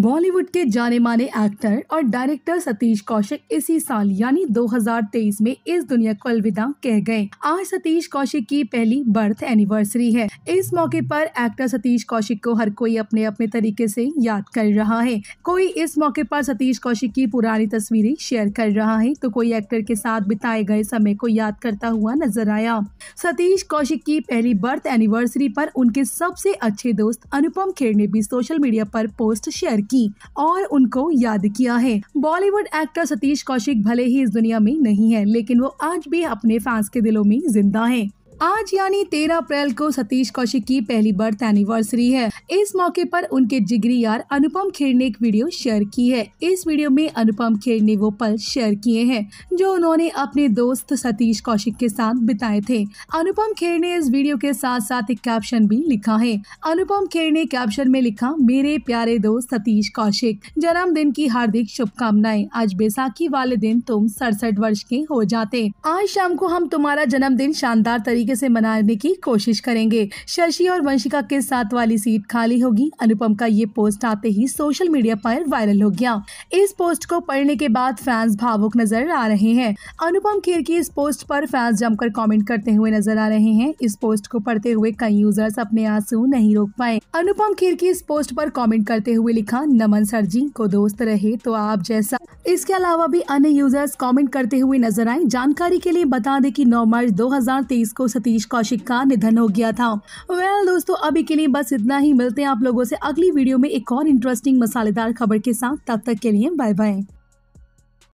बॉलीवुड के जाने माने एक्टर और डायरेक्टर सतीश कौशिक इसी साल यानी 2023 में इस दुनिया को अलविदा कह गए आज सतीश कौशिक की पहली बर्थ एनिवर्सरी है इस मौके पर एक्टर सतीश कौशिक को हर कोई अपने अपने तरीके से याद कर रहा है कोई इस मौके पर सतीश कौशिक की पुरानी तस्वीरें शेयर कर रहा है तो कोई एक्टर के साथ बिताए गए समय को याद करता हुआ नजर आया सतीश कौशिक की पहली बर्थ एनिवर्सरी पर उनके सबसे अच्छे दोस्त अनुपम खेर ने भी सोशल मीडिया पर पोस्ट शेयर की और उनको याद किया है बॉलीवुड एक्टर सतीश कौशिक भले ही इस दुनिया में नहीं है लेकिन वो आज भी अपने फैंस के दिलों में जिंदा है आज यानी 13 अप्रैल को सतीश कौशिक की पहली बर्थ एनिवर्सरी है इस मौके पर उनके जिगरी यार अनुपम खेर ने एक वीडियो शेयर की है इस वीडियो में अनुपम खेर ने वो पल शेयर किए हैं जो उन्होंने अपने दोस्त सतीश कौशिक के साथ बिताए थे अनुपम खेर ने इस वीडियो के साथ साथ एक कैप्शन भी लिखा है अनुपम खेर ने कैप्शन में लिखा मेरे प्यारे दोस्त सतीश कौशिक जन्मदिन की हार्दिक शुभकामनाएं आज बैसाखी वाले दिन तुम सड़सठ वर्ष के हो जाते आज शाम को हम तुम्हारा जन्मदिन शानदार तरीके तरीके से मनाने की कोशिश करेंगे शशि और वंशिका के साथ वाली सीट खाली होगी अनुपम का ये पोस्ट आते ही सोशल मीडिया पर वायरल हो गया इस पोस्ट को पढ़ने के बाद फैंस भावुक नजर आ रहे हैं अनुपम खेर की इस पोस्ट पर फैंस जमकर कमेंट करते हुए नजर आ रहे हैं इस पोस्ट को पढ़ते हुए कई यूजर्स अपने आंसू नहीं रोक पाए अनुपम खेर की इस पोस्ट पर कमेंट करते हुए लिखा नमन सर जी को दोस्त रहे तो आप जैसा इसके अलावा भी अन्य यूजर्स कमेंट करते हुए नजर आए जानकारी के लिए बता दें कि 9 मार्च 2023 को सतीश कौशिक का निधन हो गया था वेल well, दोस्तों अभी के लिए बस इतना ही मिलते हैं आप लोगों से अगली वीडियो में एक और इंटरेस्टिंग मसालेदार खबर के साथ तब तक के लिए बाय बाय